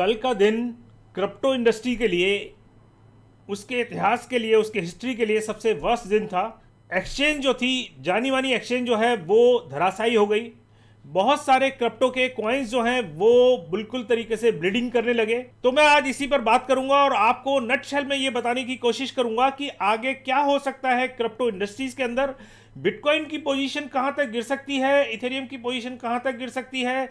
कल का दिन क्रिप्टो इंडस्ट्री के लिए उसके इतिहास के लिए उसके हिस्ट्री के लिए सबसे वर्स्ट दिन था एक्सचेंज जो थी जानी मानी एक्सचेंज जो है वो धराशायी हो गई बहुत सारे क्रिप्टो के कॉइन्स जो हैं वो बिल्कुल तरीके से ब्लीडिंग करने लगे तो मैं आज इसी पर बात करूंगा और आपको नटशेल में ये बताने की कोशिश करूंगा कि आगे क्या हो सकता है क्रिप्टो इंडस्ट्रीज के अंदर बिटकॉइन की पोजीशन कहां तक गिर सकती है इथेरियम की पोजीशन कहां तक गिर सकती है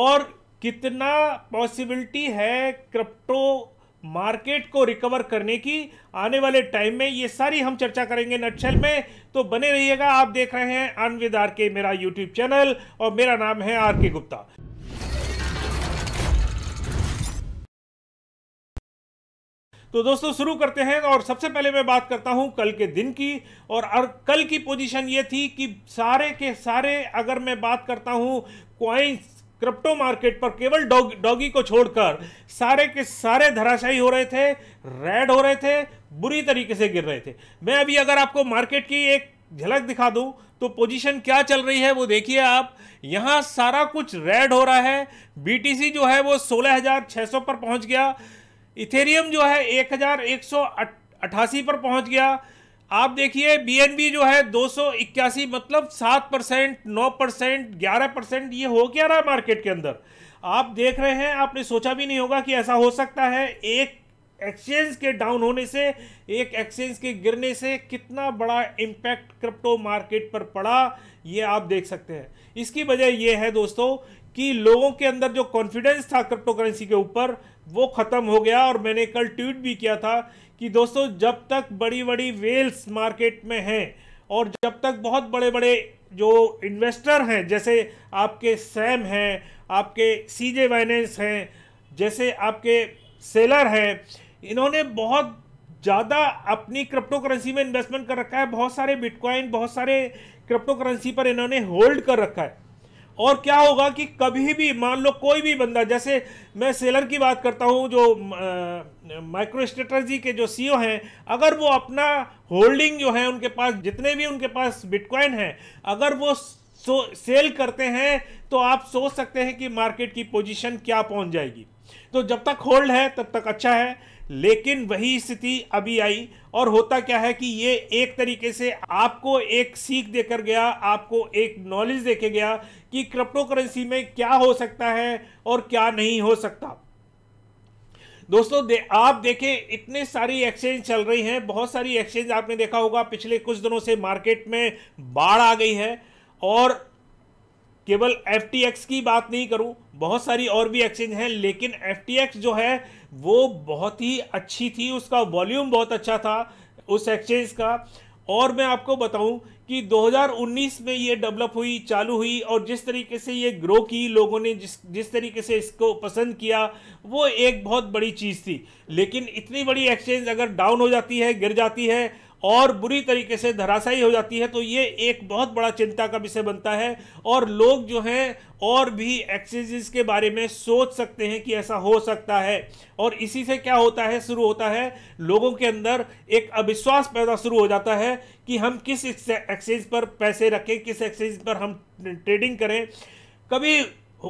और कितना पॉसिबिलिटी है क्रिप्टो मार्केट को रिकवर करने की आने वाले टाइम में ये सारी हम चर्चा करेंगे नटशेल में तो बने रहिएगा आप देख रहे हैं अनविद आर के मेरा यूट्यूब चैनल और मेरा नाम है आर के गुप्ता तो दोस्तों शुरू करते हैं और सबसे पहले मैं बात करता हूं कल के दिन की और कल की पोजीशन ये थी कि सारे के सारे अगर मैं बात करता हूं क्वाइंस क्रिप्टो मार्केट पर केवल डॉगी को छोड़कर सारे के सारे धराशायी हो रहे थे रेड हो रहे थे बुरी तरीके से गिर रहे थे मैं अभी अगर आपको मार्केट की एक झलक दिखा दूं तो पोजीशन क्या चल रही है वो देखिए आप यहां सारा कुछ रेड हो रहा है बीटीसी जो है वो 16,600 पर पहुंच गया इथेरियम जो है एक पर पहुंच गया आप देखिए बीएनबी जो है दो मतलब सात परसेंट नौ परसेंट ग्यारह परसेंट ये हो क्या रहा है मार्केट के अंदर आप देख रहे हैं आपने सोचा भी नहीं होगा कि ऐसा हो सकता है एक एक्सचेंज के डाउन होने से एक एक्सचेंज के गिरने से कितना बड़ा इम्पैक्ट क्रिप्टो मार्केट पर पड़ा ये आप देख सकते हैं इसकी वजह यह है दोस्तों कि लोगों के अंदर जो कॉन्फिडेंस था क्रिप्टो करेंसी के ऊपर वो ख़त्म हो गया और मैंने कल ट्वीट भी किया था कि दोस्तों जब तक बड़ी बड़ी वेल्स मार्केट में हैं और जब तक बहुत बड़े बड़े जो इन्वेस्टर हैं जैसे आपके सैम हैं आपके सी जे फाइनेंस हैं जैसे आपके सेलर हैं इन्होंने बहुत ज़्यादा अपनी क्रिप्टो करेंसी में इन्वेस्टमेंट कर रखा है बहुत सारे बिटकॉइन बहुत सारे क्रिप्टो करेंसी पर इन्होंने होल्ड कर रखा है और क्या होगा कि कभी भी मान लो कोई भी बंदा जैसे मैं सेलर की बात करता हूँ जो माइक्रो स्ट्रेटर्जी के जो सीईओ हैं अगर वो अपना होल्डिंग जो है उनके पास जितने भी उनके पास बिटकॉइन है अगर वो सो सेल करते हैं तो आप सोच सकते हैं कि मार्केट की पोजीशन क्या पहुंच जाएगी तो जब तक होल्ड है तब तक अच्छा है लेकिन वही स्थिति अभी आई और होता क्या है कि ये एक तरीके से आपको एक सीख देकर गया आपको एक नॉलेज देके गया कि क्रिप्टो करेंसी में क्या हो सकता है और क्या नहीं हो सकता दोस्तों दे, आप देखें इतने सारी एक्सचेंज चल रही हैं बहुत सारी एक्सचेंज आपने देखा होगा पिछले कुछ दिनों से मार्केट में बाढ़ आ गई है और केवल एफ की बात नहीं करूं बहुत सारी और भी एक्सचेंज हैं लेकिन एफ जो है वो बहुत ही अच्छी थी उसका वॉल्यूम बहुत अच्छा था उस एक्सचेंज का और मैं आपको बताऊं कि 2019 में ये डेवलप हुई चालू हुई और जिस तरीके से ये ग्रो की लोगों ने जिस जिस तरीके से इसको पसंद किया वो एक बहुत बड़ी चीज़ थी लेकिन इतनी बड़ी एक्सचेंज अगर डाउन हो जाती है गिर जाती है और बुरी तरीके से धराशायी हो जाती है तो ये एक बहुत बड़ा चिंता का विषय बनता है और लोग जो हैं और भी एक्सेजेस के बारे में सोच सकते हैं कि ऐसा हो सकता है और इसी से क्या होता है शुरू होता है लोगों के अंदर एक अविश्वास पैदा शुरू हो जाता है कि हम किस एक्सचेंज पर पैसे रखें किस एक्सचेंज पर हम ट्रेडिंग करें कभी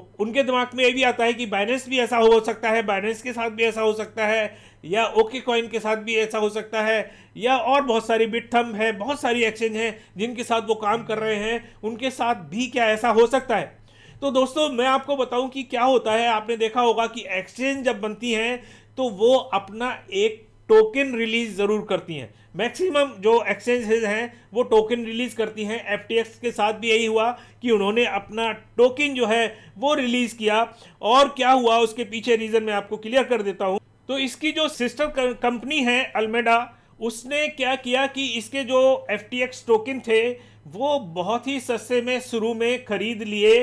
उनके दिमाग में ये भी आता है कि बाइनेंस भी ऐसा हो सकता है बाइनेंस के साथ भी ऐसा हो सकता है या ओके कॉइन के साथ भी ऐसा हो सकता है या और बहुत सारी बिटथम है बहुत सारी एक्सचेंज हैं जिनके साथ वो काम कर रहे हैं उनके साथ भी क्या ऐसा हो सकता है तो दोस्तों मैं आपको बताऊं कि क्या होता है आपने देखा होगा कि एक्सचेंज जब बनती हैं तो वो अपना एक टोकन रिलीज ज़रूर करती हैं मैक्सिमम जो एक्सचेंजेस हैं वो टोकन रिलीज़ करती हैं एफ के साथ भी यही हुआ कि उन्होंने अपना टोकन जो है वो रिलीज़ किया और क्या हुआ उसके पीछे रीज़न मैं आपको क्लियर कर देता हूँ तो इसकी जो सिस्टर कंपनी है अल्मेडा उसने क्या किया कि इसके जो एफ टोकन थे वो बहुत ही सस्ते में शुरू में खरीद लिए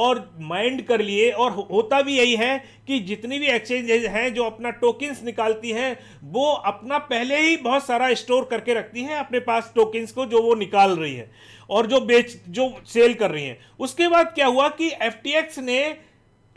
और माइंड कर लिए और होता भी यही है कि जितनी भी एक्सचेंज हैं जो अपना टोकन्स निकालती हैं वो अपना पहले ही बहुत सारा स्टोर करके रखती हैं अपने पास टोकन्स को जो वो निकाल रही है और जो बेच जो सेल कर रही हैं उसके बाद क्या हुआ कि एफ ने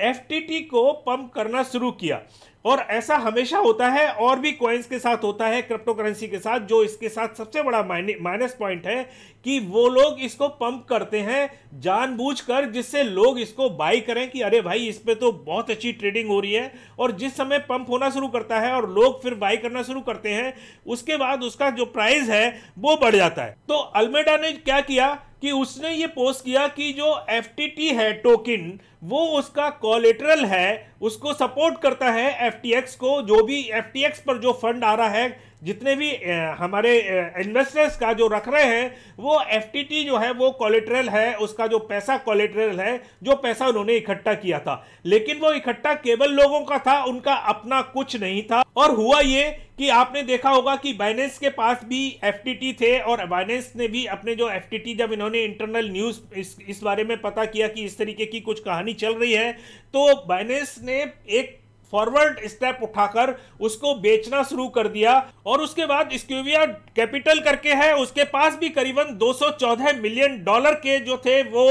एफ को पंप करना शुरू किया और ऐसा हमेशा होता है और भी कॉइन्स के साथ होता है क्रिप्टो करेंसी के साथ जो इसके साथ सबसे बड़ा माइनस पॉइंट है कि वो लोग इसको पंप करते हैं जानबूझकर जिससे लोग इसको बाई करें कि अरे भाई इस पर तो बहुत अच्छी ट्रेडिंग हो रही है और जिस समय पंप होना शुरू करता है और लोग फिर बाई करना शुरू करते हैं उसके बाद उसका जो प्राइस है वो बढ़ जाता है तो अल्मेडा ने क्या किया कि उसने ये पोस्ट किया कि जो एफ है टोकन वो उसका कॉलेटरल है उसको सपोर्ट करता है एफ को जो भी एफ पर जो फंड आ रहा है जितने भी हमारे इन्वेस्टर्स का जो रख रहे हैं वो एफ जो है वो कॉलेट्रल है उसका जो पैसा कॉलेट्रल है जो पैसा उन्होंने इकट्ठा किया था लेकिन वो इकट्ठा केवल लोगों का था उनका अपना कुछ नहीं था और हुआ ये कि आपने देखा होगा कि बाइनेंस के पास भी एफ थे और बाइनेंस ने भी अपने जो एफ जब इन्होंने इंटरनल न्यूज़ इस, इस बारे में पता किया कि इस तरीके की कुछ कहानी चल रही है तो बाइनेंस ने एक फॉरवर्ड स्टेप उठाकर उसको बेचना शुरू कर दिया और उसके बाद स्क्यूविया कैपिटल करके है उसके पास भी करीबन 214 मिलियन डॉलर के जो थे वो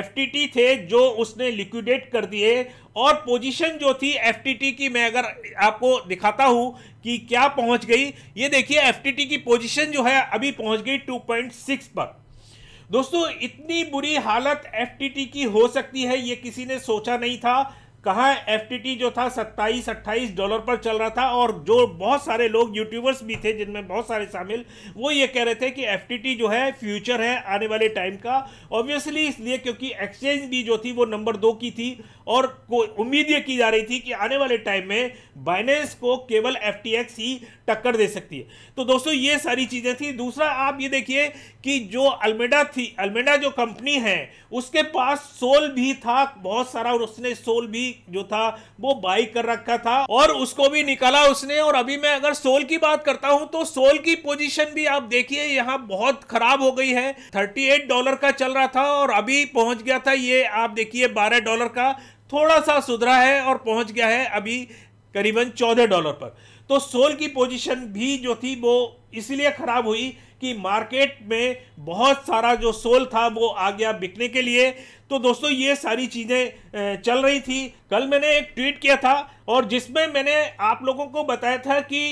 एफ थे जो उसने लिक्विडेट कर दिए और पोजीशन जो थी एफ की मैं अगर आपको दिखाता हूं कि क्या पहुंच गई ये देखिए एफ की पोजीशन जो है अभी पहुंच गई 2.6 पर दोस्तों इतनी बुरी हालत एफ की हो सकती है ये किसी ने सोचा नहीं था कहा एफ जो था सत्ताईस अट्ठाईस डॉलर पर चल रहा था और जो बहुत सारे लोग यूट्यूबर्स भी थे जिनमें बहुत सारे शामिल वो ये कह रहे थे कि एफ जो है फ्यूचर है आने वाले टाइम का ऑब्वियसली इसलिए क्योंकि एक्सचेंज भी जो थी वो नंबर दो की थी और को उम्मीद ये की जा रही थी कि आने वाले टाइम में बाइनेंस को केवल एफ ही टक्कर दे सकती है तो दोस्तों ये सारी चीज़ें थी दूसरा आप ये देखिए कि जो अल्मेडा थी अल्मेडा जो कंपनी है उसके पास सोल भी था बहुत सारा और उसने सोल भी जो था वो बाई कर रखा था और उसको भी निकाला उसने और अभी मैं अगर सोल की बात करता हूं तो सोल की पोजीशन भी आप देखिए यहां बहुत खराब हो गई है 38 डॉलर का चल रहा था और अभी पहुंच गया था ये आप देखिए 12 डॉलर का थोड़ा सा सुधरा है और पहुंच गया है अभी करीबन चौदह डॉलर पर तो सोल की पोजीशन भी जो थी वो इसलिए ख़राब हुई कि मार्केट में बहुत सारा जो सोल था वो आ गया बिकने के लिए तो दोस्तों ये सारी चीज़ें चल रही थी कल मैंने एक ट्वीट किया था और जिसमें मैंने आप लोगों को बताया था कि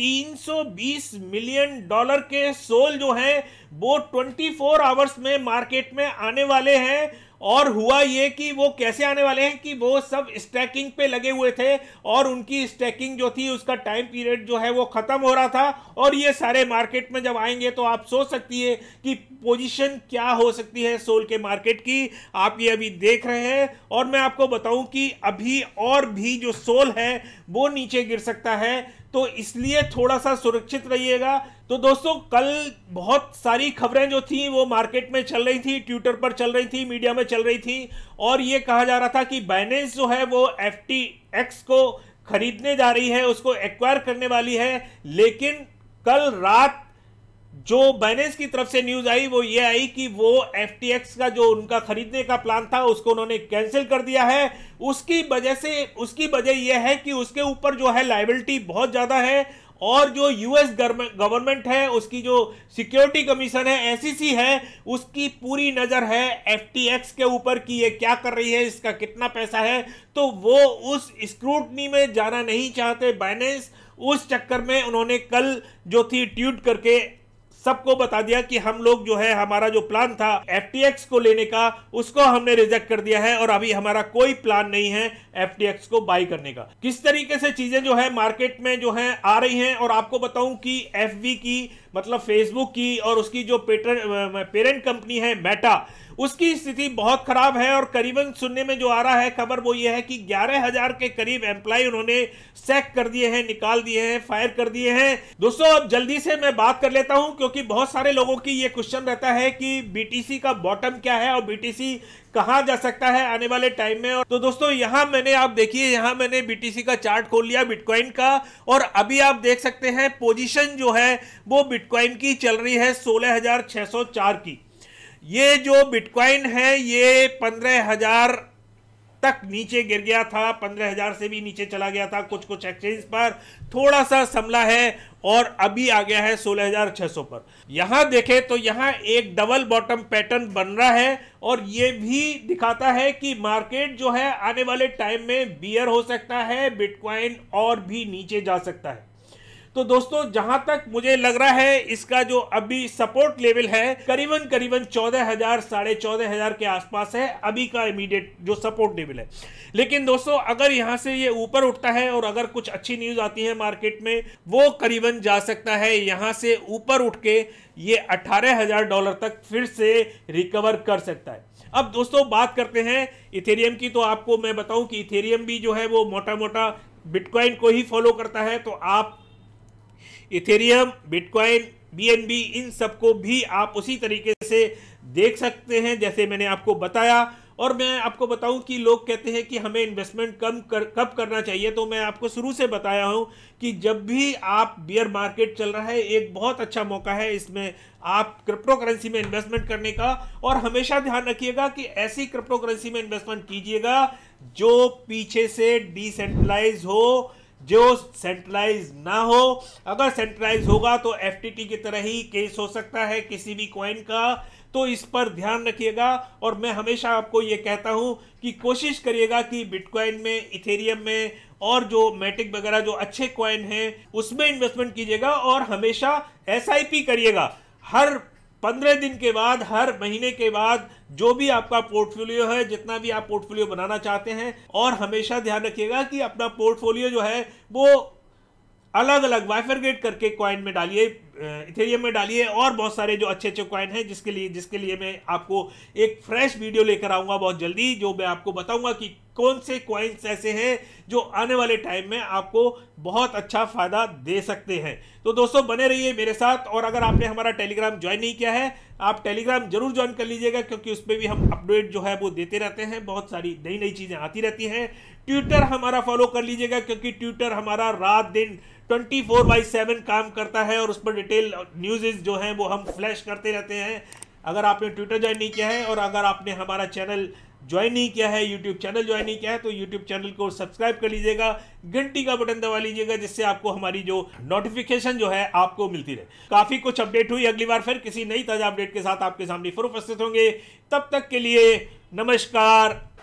320 मिलियन डॉलर के सोल जो हैं वो 24 आवर्स में मार्केट में आने वाले हैं और हुआ ये कि वो कैसे आने वाले हैं कि वो सब स्टैकिंग पे लगे हुए थे और उनकी स्टैकिंग जो थी उसका टाइम पीरियड जो है वो ख़त्म हो रहा था और ये सारे मार्केट में जब आएंगे तो आप सोच सकती है कि पोजीशन क्या हो सकती है सोल के मार्केट की आप ये अभी देख रहे हैं और मैं आपको बताऊं कि अभी और भी जो सोल है वो नीचे गिर सकता है तो इसलिए थोड़ा सा सुरक्षित रहिएगा तो दोस्तों कल बहुत सारी खबरें जो थी वो मार्केट में चल रही थी ट्विटर पर चल रही थी मीडिया में चल रही थी और ये कहा जा रहा था कि बाइनेंस जो है वो एफ एक्स को खरीदने जा रही है उसको एक्वायर करने वाली है लेकिन कल रात जो बाइनेंस की तरफ से न्यूज आई वो ये आई कि वो एफ का जो उनका खरीदने का प्लान था उसको उन्होंने कैंसिल कर दिया है उसकी वजह से उसकी वजह यह है कि उसके ऊपर जो है लाइबिलिटी बहुत ज़्यादा है और जो यूएस गवर्नमेंट है उसकी जो सिक्योरिटी कमीशन है एससीसी e है उसकी पूरी नज़र है एफटीएक्स के ऊपर कि ये क्या कर रही है इसका कितना पैसा है तो वो उस स्क्रूटनी में जाना नहीं चाहते बाइनेंस उस चक्कर में उन्होंने कल जो थी ट्वीट करके सबको बता दिया कि हम लोग जो है हमारा जो प्लान था एफ को लेने का उसको हमने रिजेक्ट कर दिया है और अभी हमारा कोई प्लान नहीं है एफ को बाई करने का किस तरीके से चीजें जो है मार्केट में जो है आ रही हैं और आपको बताऊं कि एफ की मतलब फेसबुक की और उसकी जो पेरेंट कंपनी है मेटा उसकी स्थिति बहुत खराब है और करीबन सुनने में जो आ रहा है खबर वो ये है कि ग्यारह हजार के करीब एम्प्लॉय उन्होंने सेक कर दिए हैं निकाल दिए हैं फायर कर दिए हैं दोस्तों अब जल्दी से मैं बात कर लेता हूं क्योंकि बहुत सारे लोगों की ये क्वेश्चन रहता है कि बीटीसी का बॉटम क्या है और बीटीसी कहा जा सकता है आने वाले टाइम में और तो दोस्तों यहां मैंने आप देखिए यहां मैंने बीटीसी का चार्ट खोल लिया बिटकॉइन का और अभी आप देख सकते हैं पोजीशन जो है वो बिटकॉइन की चल रही है 16,604 की ये जो बिटकॉइन है ये पंद्रह हजार तक नीचे गिर गया था पंद्रह हजार से भी नीचे चला गया था कुछ कुछ एक्सचेंज पर थोड़ा सा संभला है और अभी आ गया है सोलह हजार सौ पर यहां देखें तो यहां एक डबल बॉटम पैटर्न बन रहा है और यह भी दिखाता है कि मार्केट जो है आने वाले टाइम में बियर हो सकता है बिटकॉइन और भी नीचे जा सकता है तो दोस्तों जहां तक मुझे लग रहा है इसका जो अभी सपोर्ट लेवल है करीबन करीबन चौदह हजार साढ़े चौदह हजार के आसपास है अभी का इमीडिएट जो सपोर्ट लेवल है लेकिन दोस्तों अगर यहाँ से ये ऊपर उठता है और अगर कुछ अच्छी न्यूज आती है मार्केट में वो करीबन जा सकता है यहां से ऊपर उठ के ये अट्ठारह हजार डॉलर तक फिर से रिकवर कर सकता है अब दोस्तों बात करते हैं इथेरियम की तो आपको मैं बताऊं कि इथेरियम भी जो है वो मोटा मोटा बिटकॉइन को ही फॉलो करता है तो आप इथेरियम बिटकॉइन बीएनबी इन सबको भी आप उसी तरीके से देख सकते हैं जैसे मैंने आपको बताया और मैं आपको बताऊं कि लोग कहते हैं कि हमें इन्वेस्टमेंट कम कर कब करना चाहिए तो मैं आपको शुरू से बताया हूं कि जब भी आप बियर मार्केट चल रहा है एक बहुत अच्छा मौका है इसमें आप क्रिप्टो करेंसी में इन्वेस्टमेंट करने का और हमेशा ध्यान रखिएगा कि ऐसी क्रिप्टो करेंसी में इन्वेस्टमेंट कीजिएगा जो पीछे से डिसेंट्रलाइज हो जो सेंट्रलाइज ना हो अगर सेंट्रलाइज होगा तो एफ की तरह ही केस हो सकता है किसी भी कॉइन का तो इस पर ध्यान रखिएगा और मैं हमेशा आपको ये कहता हूँ कि कोशिश करिएगा कि बिटकॉइन में इथेरियम में और जो मैटिक वगैरह जो अच्छे कॉइन हैं उसमें इन्वेस्टमेंट कीजिएगा और हमेशा एस करिएगा हर पंद्रह दिन के बाद हर महीने के बाद जो भी आपका पोर्टफोलियो है जितना भी आप पोर्टफोलियो बनाना चाहते हैं और हमेशा ध्यान रखिएगा कि अपना पोर्टफोलियो जो है वो अलग अलग वाइफरगेट करके कॉइन में डालिए इथेरियम में डालिए और बहुत सारे जो अच्छे अच्छे कॉइन हैं जिसके लिए जिसके लिए मैं आपको एक फ्रेश वीडियो लेकर आऊँगा बहुत जल्दी जो मैं आपको बताऊँगा कि कौन से क्वाइंस ऐसे हैं जो आने वाले टाइम में आपको बहुत अच्छा फ़ायदा दे सकते हैं तो दोस्तों बने रहिए मेरे साथ और अगर आपने हमारा टेलीग्राम ज्वाइन नहीं किया है आप टेलीग्राम जरूर ज्वाइन कर लीजिएगा क्योंकि उस पर भी हम अपडेट जो है वो देते रहते हैं बहुत सारी नई नई चीज़ें आती रहती हैं ट्विटर हमारा फॉलो कर लीजिएगा क्योंकि ट्विटर हमारा रात दिन 24 फोर बाई सेवन काम करता है और उस पर डिटेल न्यूज़ जो हैं वो हम फ्लैश करते रहते हैं अगर आपने ट्विटर ज्वाइन नहीं किया है और अगर आपने हमारा चैनल ज्वाइन नहीं किया है यूट्यूब चैनल ज्वाइन नहीं किया है तो यूट्यूब चैनल को सब्सक्राइब कर लीजिएगा घंटी का बटन दबा लीजिएगा जिससे आपको हमारी जो नोटिफिकेशन जो है आपको मिलती रहे काफ़ी कुछ अपडेट हुई अगली बार फिर किसी नई ताज़ा अपडेट के साथ आपके सामने फिर उपस्थित होंगे तब तक के लिए नमस्कार